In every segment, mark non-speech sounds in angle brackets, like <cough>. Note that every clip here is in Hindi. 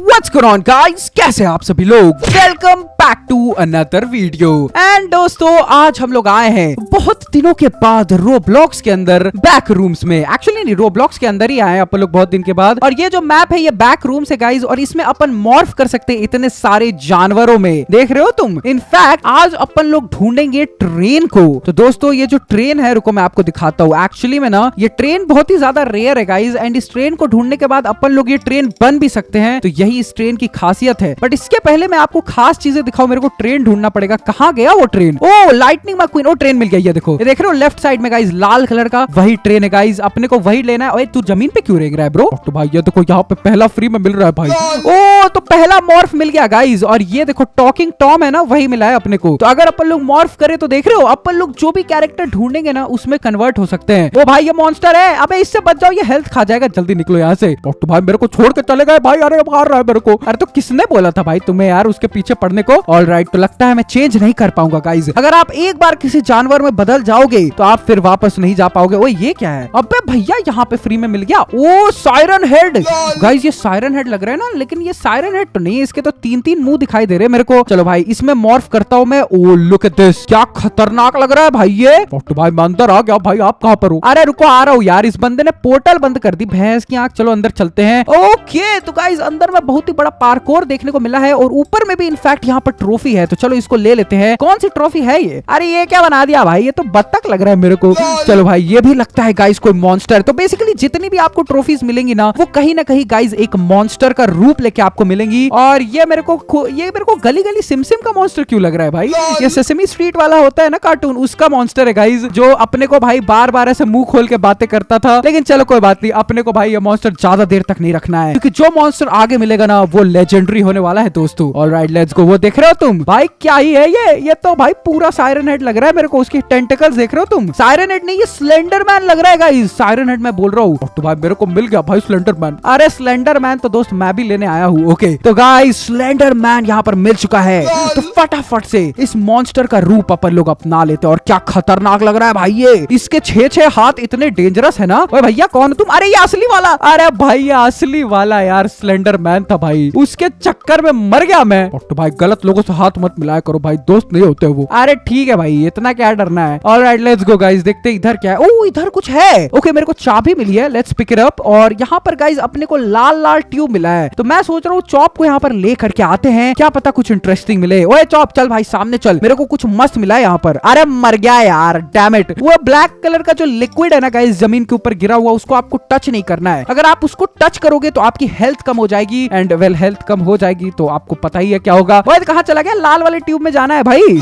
व्हाट्स गोइंग ऑन गाइस कैसे आप सभी लोग welcome back to another video and दोस्तों आज हम लोग आए हैं बहुत दिनों के बाद रोब्लॉक्स के अंदर बैक रूम्स में एक्चुअली नहीं रोब्लॉक्स के अंदर ही आए अपन लोग बहुत दिन के बाद और ये जो मैप है ये बैक रूम है गाइज और इसमें अपन मॉर्फ कर सकते हैं इतने सारे जानवरों में देख रहे हो तुम इनफैक्ट आज अपन लोग ढूंढेंगे ट्रेन को तो दोस्तों ये जो ट्रेन है रुको मैं आपको दिखाता हूँ एक्चुअली में ना ये ट्रेन बहुत ही ज्यादा रेयर है गाइज एंड इस ट्रेन को ढूंढने के बाद अपन लोग ये ट्रेन बन भी सकते हैं तो यही इस ट्रेन की खासियत है बट इसके पहले मैं आपको खास चीजें दिखाओ मेरे को ट्रेन ढूंढना पड़ेगा कहाँ गया वो ट्रेन ओ लाइटनिंग मैक्वीन ओ ट्रेन मिल गया है देखो देख रहे हो लेफ्ट साइड में गाइज लाल कलर का वही ट्रेन है गाइज अपने को वही लेना है तू जमीन पे क्यों रेंग रहा है ब्रो तो भाई ये देखो यहाँ पे पहला फ्री में मिल रहा है भाई ओ तो पहला मॉर्फ मिल गया गाइज और ये देखो टॉकिंग टॉम है ना वही मिला है अपने को तो अगर अपन लोग मॉर्फ करे तो देख रहे हो अपन लोग जो भी कैरेक्टर ढूंढेंगे ना उसमें कन्वर्ट हो सकते हैं वो भाई ये मॉन्स्टर है अबे इससे बच जाओ ये हेल्थ खा जाएगा जल्दी निकलो यहाँ से तो भाई मेरे को छोड़ के चले गए भाई अरे मार रहा है मेरे को अरे तो किसने बोला था भाई तुम्हें यार उसके पीछे पड़ने को ऑल राइट तो लगता है मैं चेंज नहीं कर पाऊंगा गाइज अगर आप एक बार किसी जानवर में बदल जाओगे तो आप फिर वापस नहीं जा पाओगे ओ ये क्या है अब भैया यहाँ पे फ्री में मिल गया ओ सायरन हेड गाइज ये सायरन हेड लग रहा है ना लेकिन ये सायरन हेड तो नहीं इसके तो तीन तीन मुंह दिखाई दे रहे मेरे को चलो भाई इसमें मॉर्फ करता हूँ मैं ओ लुक दिस क्या खतरनाक लग रहा है भाई ये तो भाई मैं अंदर आ गया भाई आप कहाँ पर हो अरे रुको आ रहा हूँ यार इस बंदे ने पोर्टल बंद कर दी भैंस की आंख चलो अंदर चलते हैं ओके तो गाइज अंदर में बहुत ही बड़ा पार्कोर देखने को मिला है और ऊपर में भी इनफैक्ट यहाँ पर पर ट्रॉफी है तो चलो इसको ले लेते हैं कौन सी ट्रॉफी है ये अरे ये क्या बना दिया भाई ये तो बत्तख लग रहा है मेरे को चलो भाई ये भी लगता है गाइस कोई मॉन्स्टर तो बेसिकली जितनी भी आपको ट्रॉफीज मिलेंगी ना वो कहीं ना कहीं गाइज एक मॉन्स्टर का रूप लेके आपको मिलेंगी और ये मेरे को ये मेरे को गली गली सिमसिम का मॉन्स्टर क्यों लग रहा है भाई ये सेसमी स्ट्रीट वाला होता है ना कार्टून उसका मॉन्स्टर है गाइज जो अपने को भाई बार बार ऐसे मुंह खोल के बातें करता था लेकिन चलो कोई बात नहीं अपने को भाई ये मॉन्स्टर ज्यादा देर तक नहीं रखना है क्योंकि जो मॉन्स्टर आगे मिलेगा ना वो लेजेंडरी होने वाला है दोस्तों ऑलराइट लेट्स गो वो देख रहे हो तुम भाई क्या ही है ये ये तो भाई पूरा सायरन हेड लग रहा है मेरे को उसकी टेंटिकल्स देख रहे हो तुम सायरन हेड नहीं ये स्लेंडर मैन लग रहा है सायरन हेड मैं बोल रहा हूँ तो भाई मेरे को मिल गया भाई स्लेंडर मैन अरे स्लेंडर मैन तो दोस्त मैं भी लेने आया हूँ ओके तो गाई स्लेंडर मैन यहाँ पर मिल चुका है तो फटाफट से इस मॉन्स्टर का रूप अपन लोग अपना लेते और क्या खतरनाक लग रहा है भाई ये इसके छे छे हाथ इतने डेंजरस है ना भैया कौन तुम अरे ये असली वाला अरे भाई असली वाला यार स्लेंडर मैन था भाई उसके चक्कर में मर गया मैं तो भाई गलत लोग लोगों से हाथ मत मिलाया करो भाई दोस्त नहीं होते वो अरे ठीक है भाई इतना क्या डरना है और राइट लेट्स गो गाइज देखते इधर क्या है ओ इधर कुछ है ओके मेरे को चाबी मिली है लेट्स पिक इट अप और यहाँ पर गाइज अपने को लाल लाल ट्यूब मिला है तो मैं सोच रहा हूँ चॉप को यहाँ पर ले करके आते हैं क्या पता कुछ इंटरेस्टिंग मिले ओए चॉप चल भाई सामने चल मेरे को कुछ मस्त मिला है यहाँ पर अरे मर गया यार डैमेट वो ब्लैक कलर का जो लिक्विड है ना गाइज जमीन के ऊपर गिरा हुआ उसको आपको टच नहीं करना है अगर आप उसको टच करोगे तो आपकी हेल्थ कम हो जाएगी एंड वेल हेल्थ कम हो जाएगी तो आपको पता ही है क्या होगा कहा कहा चला गया लाल वाले ट्यूब में जाना है भाई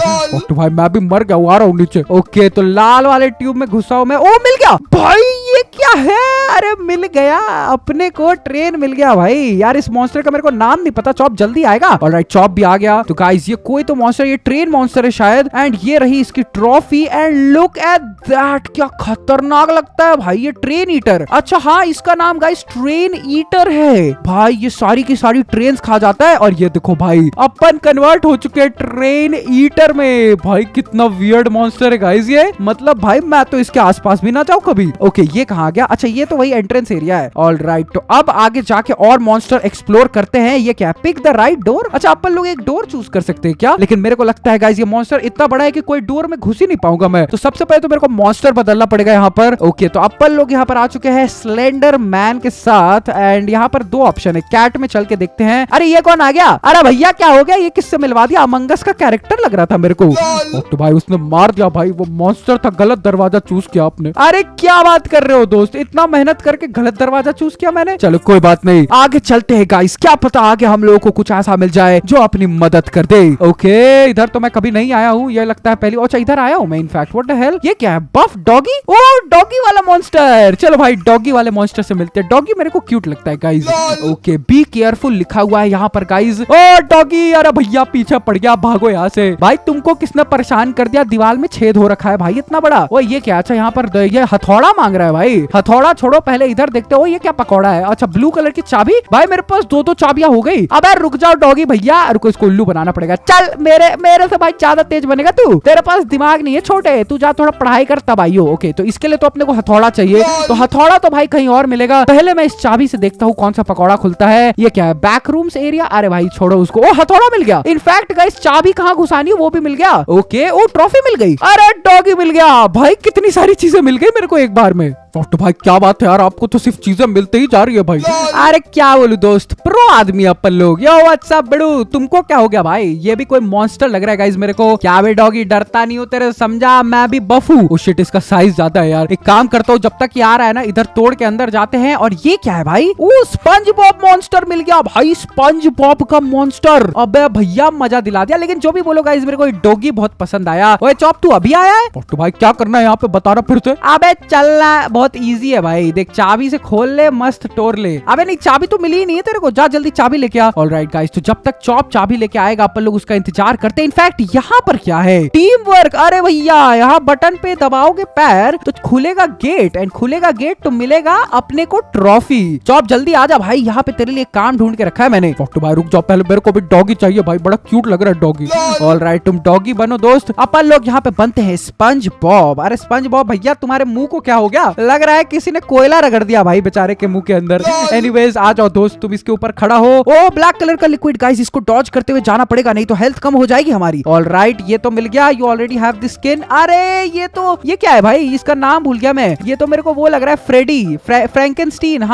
तो भाई मैं भी मर गया आ हूँ नीचे ओके तो लाल वाले ट्यूब में घुसा हूँ मैं ओ मिल गया भाई ये क्या है अरे मिल गया अपने को ट्रेन मिल गया भाई यार इस मॉन्स्टर का मेरे को नाम नहीं पता चौप जल्दी आएगा और राइट चौप भी आ गया तो गाइज ये कोई तो मॉन्स्टर ये ट्रेन मॉन्स्टर है शायद एंड ये रही इसकी trophy and look at that क्या खतरनाक लगता है भाई ये ट्रेन ईटर अच्छा हाँ इसका नाम गाइस ट्रेन ईटर है भाई ये सारी की सारी ट्रेन खा जाता है और ये देखो भाई अपन कन्वर्ट कन्वर्ट हो चुके हैं ट्रेन ईटर में भाई कितना वियर्ड मॉन्स्टर है गाइस ये मतलब भाई मैं तो इसके आसपास भी ना जाऊं कभी ओके ये कहा गया अच्छा ये तो वही एंट्रेंस एरिया है ऑल right, तो अब आगे जाके और मॉन्स्टर एक्सप्लोर करते हैं ये क्या पिक द राइट डोर अच्छा अपन लोग एक डोर चूज कर सकते हैं क्या लेकिन मेरे को लगता है गाइज ये मॉन्स्टर इतना बड़ा है कि कोई डोर में घुस ही नहीं पाऊंगा मैं तो सबसे पहले तो मेरे को मॉन्स्टर बदलना पड़ेगा यहाँ पर ओके तो अपन लोग यहाँ पर आ चुके हैं स्लेंडर मैन के साथ एंड यहाँ पर दो ऑप्शन है कैट में चल के देखते हैं अरे ये कौन आ गया अरे भैया क्या हो गया ये किस से मिलवा दिया अमंगस का कैरेक्टर लग रहा था मेरे को और तो भाई उसने मार दिया भाई वो मॉन्स्टर था गलत दरवाजा चूज किया आपने अरे क्या बात कर रहे हो दोस्त इतना मेहनत करके गलत दरवाजा चूज किया मैंने चलो कोई बात नहीं आगे चलते है गाइस क्या पता आगे हम लोगों को कुछ ऐसा मिल जाए जो अपनी मदद कर दे ओके इधर तो मैं कभी नहीं आया हूँ ये लगता है पहली अच्छा इधर आया हूँ मैं इनफैक्ट वॉट हेल ये क्या है बफ डॉगी ओ डॉगी वाला मॉन्स्टर चलो भाई डॉगी वाले मॉन्स्टर से मिलते हैं डॉगी मेरे को क्यूट लगता है गाइज ओके बी केयरफुल लिखा हुआ है यहाँ पर गाइज ओ डॉगी अरे भैया भैया पीछे पड़ गया भागो यहाँ से भाई तुमको किसने परेशान कर दिया दीवार में छेद हो रखा है भाई इतना बड़ा वो ये क्या अच्छा यहाँ पर ये हथौड़ा मांग रहा है भाई हथौड़ा छोड़ो पहले इधर देखते हो ये क्या पकौड़ा है अच्छा ब्लू कलर की चाबी भाई मेरे पास दो दो चाबियां हो गई अब रुक जाओ डॉगी भैया रुको इसको उल्लू बनाना पड़ेगा चल मेरे मेरे से भाई ज्यादा तेज बनेगा तू तेरे पास दिमाग नहीं है छोटे तू जा थोड़ा पढ़ाई कर तब आई हो ओके तो इसके लिए तो अपने को हथौड़ा चाहिए तो हथौड़ा तो भाई कहीं और मिलेगा पहले मैं इस चाबी से देखता हूँ कौन सा पकौड़ा खुलता है ये क्या है बैक रूम्स एरिया अरे भाई छोड़ो उसको ओ हथौड़ा मिल गया इनफैक्ट गाइस चाबी कहाँ घुसानी वो भी मिल गया ओके okay, वो ट्रॉफी मिल गई अरे डॉगी मिल गया भाई कितनी सारी चीजें मिल गई मेरे को एक बार में तो भाई क्या बात है यार आपको तो सिर्फ चीजें मिलते ही जा रही है भाई अरे क्या बोलू दोस्त प्रो आदमी अपन लोग यो व्हाट्सअप बड़ू तुमको क्या हो गया भाई ये भी कोई मॉन्स्टर लग रहा है गाइज मेरे को क्या वे डॉगी डरता नहीं हो तेरे समझा मैं भी बफू उस शिट इसका साइज ज्यादा है यार एक काम करता हूँ जब तक ये आ रहा है ना इधर तोड़ के अंदर जाते हैं और ये क्या है भाई वो स्पंज बॉब मॉन्स्टर मिल गया भाई स्पंज बॉब का मॉन्स्टर अब भैया मजा दिला दिया लेकिन जो भी बोलो गाइज मेरे को डॉगी बहुत पसंद आया चौप तू अभी आया है तो भाई क्या करना है यहाँ पे बता रहा फिर से अब चलना बहुत ईजी है भाई देख चाबी से खोल ले मस्त टोर ले अबे नहीं चाबी तो मिली ही नहीं है तेरे को जा जल्दी चाबी लेके आ राइट गाइस तो जब तक चॉप चाबी लेके आएगा अपन लोग उसका इंतजार करते हैं इनफैक्ट यहाँ पर क्या है टीम वर्क अरे भैया यहाँ बटन पे दबाओगे पैर तो खुलेगा गेट एंड खुलेगा गेट तो मिलेगा अपने को ट्रॉफी चॉप जल्दी आ जा भाई यहाँ पे तेरे लिए काम ढूंढ के रखा है मैंने डॉक्टर तो भाई रुक जाओ पहले मेरे को भी डॉगी चाहिए भाई बड़ा क्यूट लग रहा है डॉगी ऑल राइट तुम डॉगी बनो दोस्त अपन लोग यहाँ पे बनते हैं स्पंज बॉब अरे स्पंज बॉब भैया तुम्हारे मुंह को क्या हो गया लग रहा है किसी ने कोयला रगड़ दिया भाई बेचारे के मुंह के अंदर एनीवेज आ जाओ दोस्त तुम इसके ऊपर खड़ा हो ओ ब्लैक कलर का लिक्विड गाइस इसको डॉज करते हुए जाना पड़ेगा नहीं तो हेल्थ कम हो जाएगी हमारी ऑल राइट ये तो मिल गया you already have the skin अरे ये तो ये क्या है भाई इसका नाम भूल गया मैं ये तो मेरे को वो लग रहा है फ्रेडी फ्रे,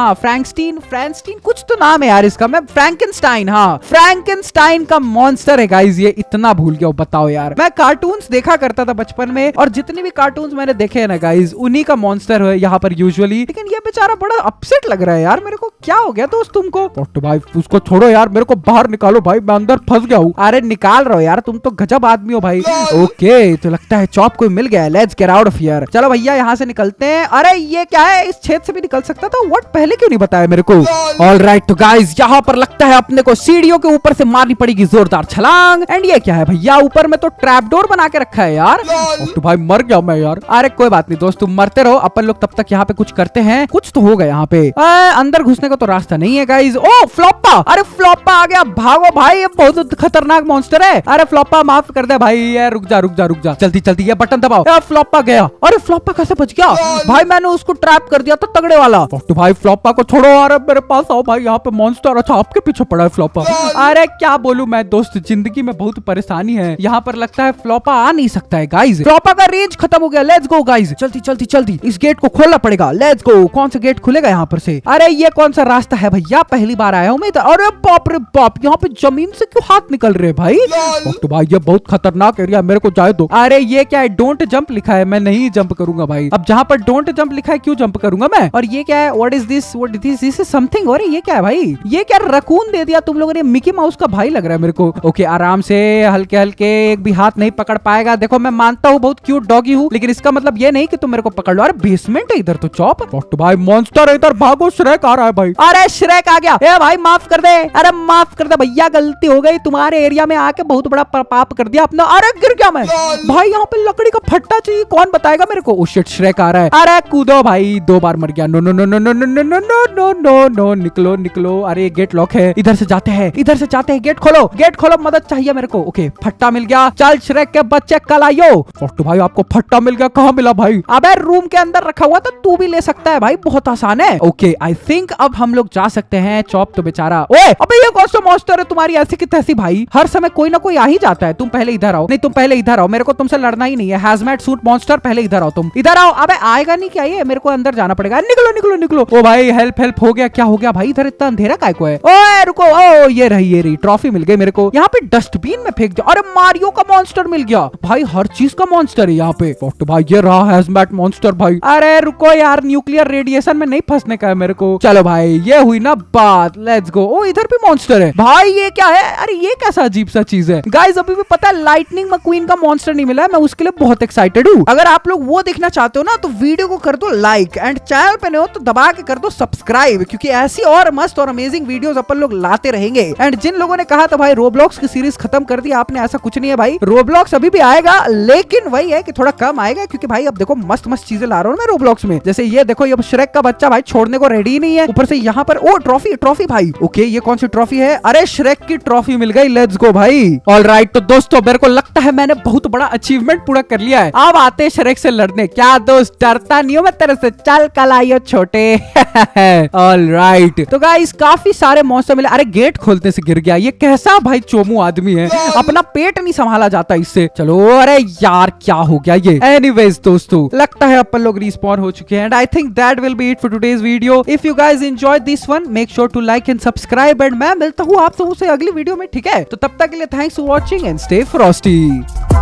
हाँ फ्रैंकस्टीन फ्रैंकस्टीन कुछ तो नाम है यार इसका मैं फ्रैंकनस्टाइन हाँ फ्रैंकनस्टाइन का मॉन्स्टर है गाइज ये इतना भूल गया बताओ यार मैं कार्टून देखा करता था बचपन में और जितनी भी कार्टून मैंने देखे है ना गाइज उन्हीं का मॉन्स्टर है यहाँ पर यूजुअली लेकिन ये बेचारा बड़ा अपसेट लग रहा है यार मेरे को क्या हो गया दोस्त तुमको तो भाई उसको छोड़ो यार मेरे को बाहर निकालो भाई मैं अंदर फंस गया हूँ अरे निकाल रहा हूँ यार तुम तो गजब आदमी हो भाई ओके तो लगता है चौप कोई मिल गया let's get out of here चलो भैया यहाँ से निकलते हैं अरे ये क्या है इस छेद से भी निकल सकता था व्हाट पहले क्यों नहीं बताया मेरे को ऑल राइट तो गाइज यहाँ पर लगता है अपने को सीढ़ियों के ऊपर से मारनी पड़ेगी जोरदार छलांग एंड ये क्या है भैया ऊपर में तो ट्रैप डोर बना के रखा है यार तो भाई मर गया मैं यार अरे कोई बात नहीं दोस्त तुम मरते रहो अपन लोग तब तक यहाँ पे कुछ करते हैं कुछ तो होगा यहाँ पे आ, अंदर घुसने का तो रास्ता नहीं है गाइज ओ फ्लॉपा अरे फ्लॉपा आ गया भागो भाई ये बहुत खतरनाक मॉन्स्टर है अरे फ्लॉपा माफ कर दे भाई यार रुक जा रुक जा रुक जा जल्दी जल्दी ये बटन दबाओ फ्लॉपा गया अरे फ्लॉपा कैसे बच गया भाई मैंने उसको ट्रैप कर दिया था तगड़े वाला तो भाई फ्लॉपा को छोड़ो अरे मेरे पास आओ भाई यहाँ पे मॉन्स्टर अच्छा आपके पीछे पड़ा है फ्लॉपा अरे क्या बोलू मैं दोस्त जिंदगी में बहुत परेशानी है यहाँ पर लगता है फ्लॉपा आ नहीं सकता है गाइज फ्लॉपा का रेंज खत्म हो गया लेट्स गो गाइज चलती चलती चलती इस गेट को खोल खोलना पड़ेगा लेट्स गो कौन सा गेट खुलेगा यहाँ पर से अरे ये कौन सा रास्ता है भैया पहली बार आया हूँ मैं इधर अरे बाप रे बाप यहाँ पे जमीन से क्यों हाथ निकल रहे हैं भाई तो भाई ये बहुत खतरनाक एरिया मेरे को जाए दो अरे ये क्या है डोंट जंप लिखा है मैं नहीं जंप करूंगा भाई अब जहाँ पर डोंट जंप लिखा है क्यों जंप करूंगा मैं और ये क्या है what is this what is this something और ये क्या है भाई ये क्या रकून दे दिया तुम लोगों ने मिकी माउस का भाई लग रहा है मेरे को ओके आराम से हल्के हल्के एक भी हाथ नहीं पकड़ पाएगा देखो मैं मानता हूँ बहुत क्यूट डॉगी हूँ लेकिन इसका मतलब ये नहीं कि तुम मेरे को पकड़ लो अरे बेसमेंट इधर तो चौप भाई मॉन्स्टर है इधर भागो श्रेक आ रहा है भाई अरे श्रेक आ गया ए भाई माफ कर दे अरे माफ कर दे भैया गलती हो गई तुम्हारे एरिया में आके बहुत बड़ा पाप कर दिया अपना अरे गिर गया मैं भाई यहाँ पे लकड़ी का फट्टा चाहिए कौन बताएगा मेरे को श्रेक आ रहा है अरे कूदो भाई दो बार मर गया no no no no no no no no no no no no निकलो निकलो अरे गेट लॉक है इधर से जाते हैं इधर से जाते हैं गेट खोलो गेट खोलो मदद चाहिए मेरे को ओके फट्टा मिल गया चल श्रेक के बच्चे कल आइयो भाई आपको फट्टा मिल गया कहाँ मिला भाई अब रूम के अंदर रखा हुआ था तो तू भी ले सकता है भाई बहुत आसान है ओके आई थिंक अब हम लोग जा सकते हैं चौप तो बेचारा ओए अबे ये कौन सा मॉन्स्टर है तुम्हारी ऐसी की तैसी भाई हर समय कोई ना कोई आ ही जाता है तुम पहले इधर आओ नहीं तुम पहले इधर आओ मेरे को तुमसे लड़ना ही नहीं है हैजमेट सूट मॉन्स्टर पहले इधर आओ तुम इधर आओ अबे आएगा नहीं क्या ये मेरे को अंदर जाना पड़ेगा निकलो निकलो निकलो ओ भाई हेल्प हेल्प हो गया क्या हो गया भाई इधर इतना अंधेरा काय को है ओए रुको ओ ये रही ये रही ट्रॉफी मिल गई मेरे को यहाँ पे डस्टबिन में फेंक दिया अरे मारियो का मॉन्स्टर मिल गया भाई हर चीज का मॉन्स्टर है यहाँ पे भाई ये रहा हैजमेट मॉन्स्टर भाई अरे रुको यार न्यूक्लियर रेडिएशन में नहीं फंसने का है मेरे को चलो भाई ये हुई ना बात लेट्स गो ओ इधर भी मॉन्स्टर है भाई ये क्या है अरे ये कैसा अजीब सा चीज है गाइज अभी भी पता है लाइटनिंग मक्वीन का मॉन्स्टर नहीं मिला है मैं उसके लिए बहुत एक्साइटेड हूँ अगर आप लोग वो देखना चाहते हो ना तो वीडियो को कर दो लाइक एंड चैनल पे नहीं हो तो दबा के कर दो सब्सक्राइब क्योंकि ऐसी और मस्त और अमेजिंग वीडियो अपन लोग लाते रहेंगे एंड जिन लोगों ने कहा था भाई रोब्लॉक्स की सीरीज खत्म कर दी आपने ऐसा कुछ नहीं है भाई रोब्लॉक्स अभी भी आएगा लेकिन वही है कि थोड़ा कम आएगा क्योंकि भाई अब देखो मस्त मस्त चीजें ला रहा हूँ मैं रोब्लॉक्स बॉक्स में जैसे ये देखो ये श्रेक का बच्चा भाई छोड़ने को रेडी नहीं है ऊपर से यहाँ पर ओ ट्रॉफी ट्रॉफी भाई ओके ये कौन सी ट्रॉफी है अरे श्रेक की ट्रॉफी मिल गई लेट्स गो भाई ऑल राइट तो दोस्तों मेरे को लगता है मैंने बहुत बड़ा अचीवमेंट पूरा कर लिया है अब आते हैं श्रेक से लड़ने क्या दोस्त डरता नहीं हो मैं तेरे से चल कल आइयो छोटे ऑल <laughs> राइट तो गाइस काफी सारे मौसम मिले अरे गेट खोलते से गिर गया ये कैसा भाई चोमू आदमी है अपना पेट नहीं संभाला जाता इससे चलो अरे यार क्या हो गया ये एनीवेज दोस्तों लगता है अपन लोग रिस्पॉन्ड हो चुके हैं and I think that will be it for today's video if you guys enjoy this one make sure to like and subscribe and मैं मिलता हूँ आप लोगों अगली वीडियो में ठीक है तो तब तक के लिए thanks for watching and stay Frosty